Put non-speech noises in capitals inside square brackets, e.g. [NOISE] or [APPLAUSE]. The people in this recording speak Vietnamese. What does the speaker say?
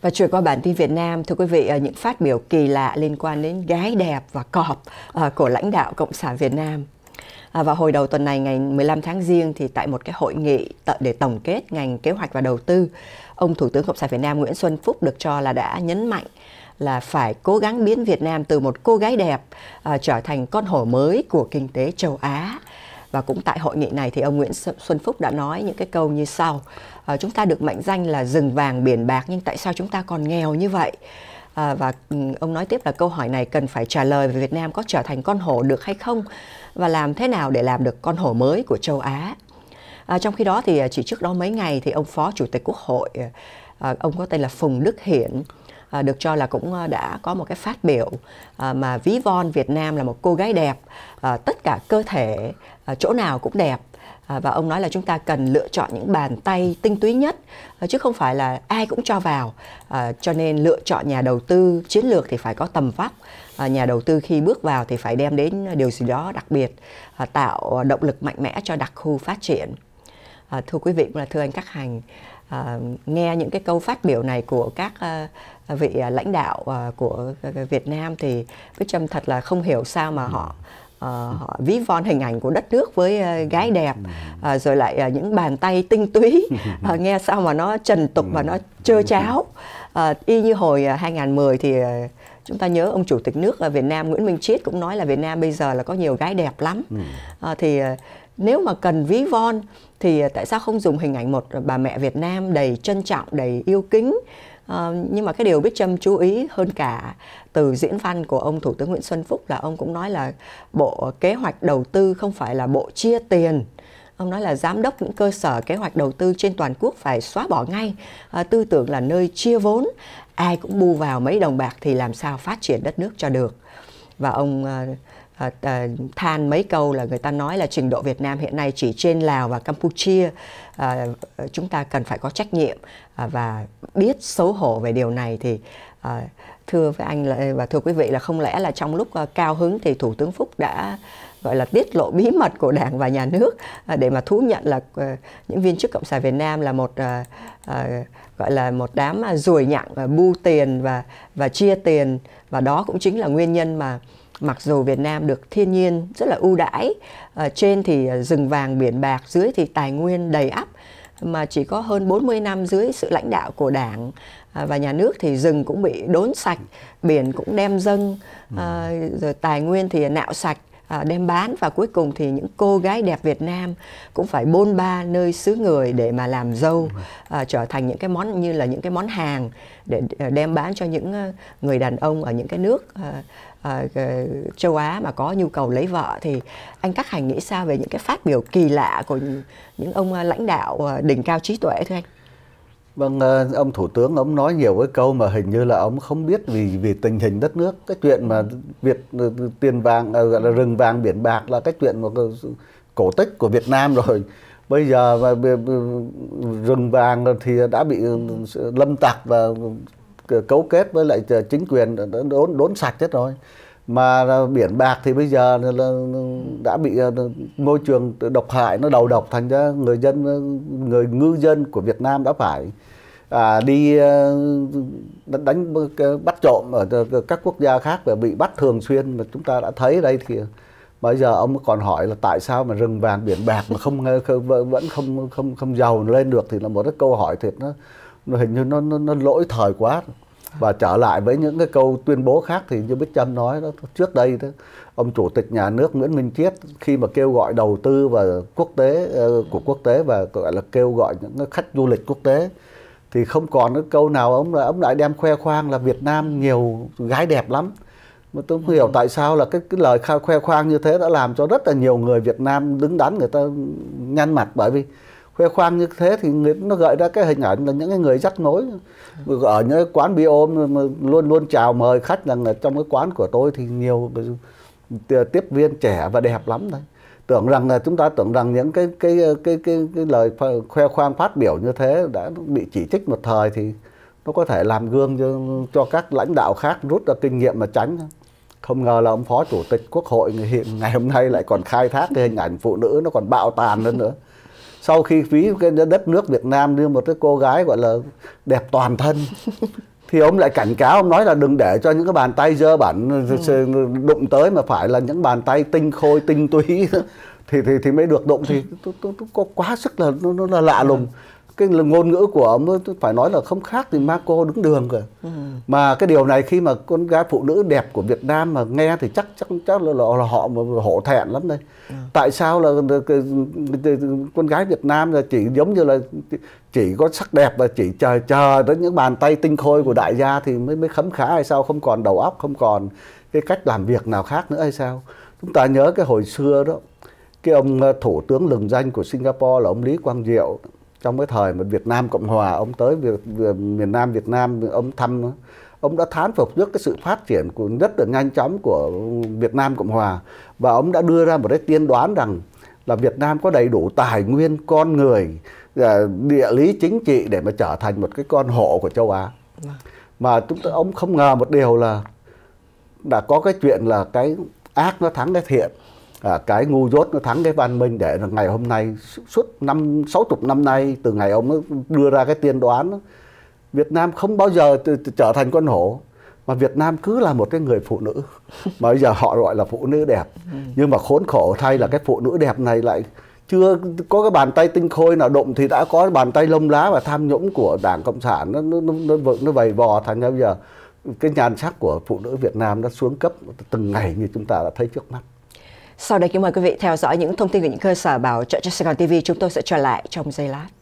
Và chuyển qua bản tin Việt Nam, thưa quý vị, ờ, những phát biểu kỳ lạ liên quan đến gái đẹp và cọp ờ, của lãnh đạo Cộng sản Việt Nam. À, và hồi đầu tuần này ngày 15 tháng riêng thì tại một cái hội nghị để tổng kết ngành kế hoạch và đầu tư, ông Thủ tướng Cộng sản Việt Nam Nguyễn Xuân Phúc được cho là đã nhấn mạnh là phải cố gắng biến Việt Nam từ một cô gái đẹp à, trở thành con hổ mới của kinh tế châu Á. Và cũng tại hội nghị này thì ông Nguyễn Xuân Phúc đã nói những cái câu như sau uh, chúng ta được mệnh danh là rừng vàng biển bạc nhưng tại sao chúng ta còn nghèo như vậy À, và ừ, ông nói tiếp là câu hỏi này cần phải trả lời về Việt Nam có trở thành con hổ được hay không và làm thế nào để làm được con hổ mới của châu Á. À, trong khi đó thì chỉ trước đó mấy ngày thì ông Phó Chủ tịch Quốc hội à, ông có tên là Phùng Đức Hiển à, được cho là cũng đã có một cái phát biểu à, mà ví von Việt Nam là một cô gái đẹp, à, tất cả cơ thể à, chỗ nào cũng đẹp À, và ông nói là chúng ta cần lựa chọn những bàn tay tinh túy nhất à, chứ không phải là ai cũng cho vào à, cho nên lựa chọn nhà đầu tư chiến lược thì phải có tầm vóc nhà đầu tư khi bước vào thì phải đem đến điều gì đó đặc biệt tạo động lực mạnh mẽ cho đặc khu phát triển thưa quý vị và thưa anh các hành nghe những cái câu phát biểu này của các vị lãnh đạo của Việt Nam thì với Trâm thật là không hiểu sao mà họ uh, họ ví von hình ảnh của đất nước với uh, gái đẹp uh, rồi lại uh, những bàn tay tinh túy uh, [LAUGHS] nghe sao mà nó trần tục mà nó ừ. trơ cháo uh, y như hồi uh, 2010 thì uh, chúng ta nhớ ông chủ tịch nước Việt Nam Nguyễn Minh Chiết cũng nói là Việt Nam bây giờ là có nhiều gái đẹp lắm ừ. à, thì nếu mà cần ví von thì tại sao không dùng hình ảnh một bà mẹ Việt Nam đầy trân trọng đầy yêu kính À, nhưng mà cái điều biết Trâm chú ý hơn cả từ diễn văn của ông Thủ tướng Nguyễn Xuân Phúc là ông cũng nói là bộ kế hoạch đầu tư không phải là bộ chia tiền ông nói là giám đốc những cơ sở kế hoạch đầu tư trên toàn quốc phải xóa bỏ ngay à, tư tưởng là nơi chia vốn ai cũng bu vào mấy đồng bạc thì làm sao phát triển đất nước cho được và ông ờ, à, than mấy câu là người ta nói là trình độ Việt Nam hiện nay chỉ trên Lào và Campuchia à, chúng ta cần phải có trách nhiệm à, và biết xấu hổ về điều này thì à, thưa với anh là, và thưa quý vị là không lẽ là trong lúc à, cao hứng thì Thủ tướng Phúc đã gọi là tiết lộ bí mật của đảng và nhà nước à, để mà thú nhận là à, những viên chức cộng sản Việt Nam là một à, à, gọi là một đám ruồi nhặng bu tiền và và chia tiền và đó cũng chính là nguyên nhân mà mặc dù Việt Nam được thiên nhiên rất là ưu đãi ở ờ, trên thì ờ, rừng vàng biển bạc dưới thì tài nguyên đầy ắp mà chỉ có hơn 40 năm dưới sự lãnh đạo của Đảng ờ, và nhà nước thì rừng cũng bị đốn sạch, biển cũng đem dâng, ừ. rồi tài nguyên thì nạo sạch À, đem bán và cuối cùng thì những cô gái đẹp Việt Nam cũng phải bôn ba nơi xứ người để mà làm dâu à, trở thành những cái món như là những cái món hàng để à, đem bán cho những à, người đàn ông ở những cái nước à, à, châu Á mà có nhu cầu lấy vợ thì anh Cát hành nghĩ sao về những cái phát biểu kỳ lạ của những ông lãnh đạo đỉnh cao trí tuệ thưa anh? Vâng, ờ, ông Thủ tướng ông nói nhiều cái câu mà hình như là ông không biết vì vì tình hình đất nước. Cái chuyện mà Việt ờ, tiền vàng ờ, gọi là rừng vàng biển bạc là cái chuyện mà cổ tích của Việt Nam rồi. Bây giờ mà rừng vàng thì đã bị ừ, lâm tặc và cấu kết với lại chính quyền đốn đốn sạch hết rồi mà biển bạc thì bây giờ là đã bị ờ, môi trường độc hại nó đầu độc thành ra người dân người ngư dân của Việt Nam đã phải à, đi ờ, đánh, ờ, bắt trộm ở các quốc gia khác và bị bắt thường xuyên mà chúng ta đã thấy đây thì bây giờ ông còn hỏi là tại sao mà rừng vàng biển bạc mà không vẫn không không không giàu lên được thì là một cái câu hỏi thiệt nó, hình như nó nó, nó lỗi thời quá và trở lại với những cái câu tuyên bố khác thì như Bích Trâm nói đó trước đây đó ông chủ tịch nhà nước Nguyễn Minh Chiết khi mà kêu gọi đầu tư và quốc tế ờ, của quốc tế và gọi là kêu gọi những khách du lịch quốc tế thì không còn cái câu nào ông lại ông lại đem khoe khoang là Việt Nam nhiều gái đẹp lắm mà tôi không hiểu ừ. tại sao là cái, cái lời khoe khoang như thế đã làm cho rất là nhiều người Việt Nam đứng đắn người ta nhăn mặt bởi vì khoe khoang như thế thì người nó gợi ra cái hình ảnh là những cái người rắc nối ở những quán bia ôm luôn luôn chào mời khách rằng là trong cái quán của tôi thì nhiều tiếp viên trẻ và đẹp lắm đấy tưởng rằng là chúng ta tưởng rằng những cái cái cái cái, cái lời khoe khoang phát biểu như thế đã bị chỉ trích một thời thì nó có thể làm gương cho, cho các lãnh đạo khác rút ra kinh nghiệm mà tránh không ngờ là ông phó chủ tịch quốc hội hiện ngày hôm nay lại còn khai thác cái hình ảnh phụ nữ nó còn bạo tàn hơn nữa sau khi ví cái đất nước Việt Nam đưa một cái cô gái gọi là đẹp toàn thân thì ông lại cảnh cáo ông nói là đừng để cho những cái bàn tay dơ bẩn ừ. đụng tới mà phải là những bàn tay tinh khôi tinh túy [LAUGHS] thì thì thì mới được đụng thì tôi [LAUGHS] tôi, có quá sức là nó là lạ lùng ừ cái ngôn ngữ của ông phải nói là không khác thì Marco đứng đường rồi ừ. mà cái điều này khi mà con gái phụ nữ đẹp của Việt Nam mà nghe thì chắc chắc chắc là, là họ mà hổ thẹn lắm đây ừ. tại sao là con gái Việt Nam là chỉ giống như là chỉ có sắc đẹp và chỉ chờ chờ đến những bàn tay tinh khôi của đại gia thì mới mới khấm khá hay sao không còn đầu óc không còn cái cách làm việc nào khác nữa hay sao chúng ta nhớ cái hồi xưa đó cái ông ờ, thủ tướng lừng danh của Singapore là ông Lý Quang Diệu trong cái thời mà Việt Nam Cộng Hòa ông tới Việt, miền Nam Việt Nam ông thăm ông đã thán phục rất cái sự phát triển của rất là nhanh chóng của Việt Nam Cộng Hòa và ông đã đưa ra một cái tiên đoán rằng là Việt Nam có đầy đủ tài nguyên con người à, địa lý chính trị để mà trở thành một cái con hộ của châu Á mà chúng ta ông không ngờ một điều là đã có cái chuyện là cái ác nó thắng cái thiện à, cái ngu dốt nó thắng cái văn minh để ngày hôm nay suốt năm sáu chục năm nay từ ngày ông đưa ra cái tiên đoán Việt Nam không bao giờ trở thành con hổ mà Việt Nam cứ là một cái người phụ nữ mà bây giờ họ gọi là phụ nữ đẹp ừ. nhưng mà khốn khổ thay là cái phụ nữ đẹp này lại chưa có cái bàn tay tinh khôi nào đụng thì đã có bàn tay lông lá và tham nhũng của đảng cộng sản nó nó nó nó, nó vầy vò thành ra bây giờ cái nhan sắc của phụ nữ Việt Nam nó xuống cấp từng ngày như chúng ta đã thấy trước mắt sau đây kính mời quý vị theo dõi những thông tin về những cơ sở bảo trợ Sài Gòn TV. Chúng tôi sẽ trở lại trong giây lát.